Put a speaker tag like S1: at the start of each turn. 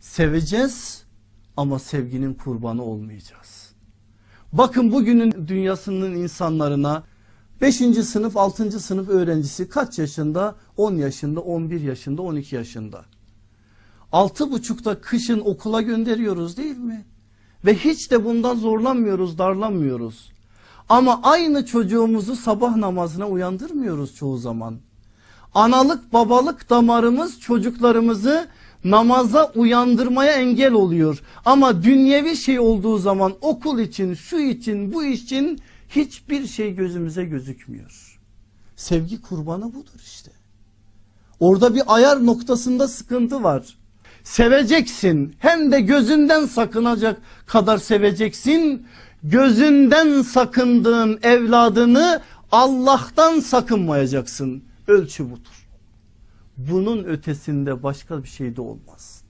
S1: Seveceğiz ama sevginin kurbanı olmayacağız. Bakın bugünün dünyasının insanlarına 5. sınıf 6. sınıf öğrencisi kaç yaşında? 10 yaşında 11 yaşında 12 yaşında. 6.30'da kışın okula gönderiyoruz değil mi? Ve hiç de bundan zorlanmıyoruz darlanmıyoruz. Ama aynı çocuğumuzu sabah namazına uyandırmıyoruz çoğu zaman. Analık babalık damarımız çocuklarımızı namaza uyandırmaya engel oluyor. Ama dünyevi şey olduğu zaman okul için, şu için, bu için hiçbir şey gözümüze gözükmüyor. Sevgi kurbanı budur işte. Orada bir ayar noktasında sıkıntı var. Seveceksin hem de gözünden sakınacak kadar seveceksin. Gözünden sakındığın evladını Allah'tan sakınmayacaksın. Ölçü budur bunun ötesinde başka bir şey de olmaz.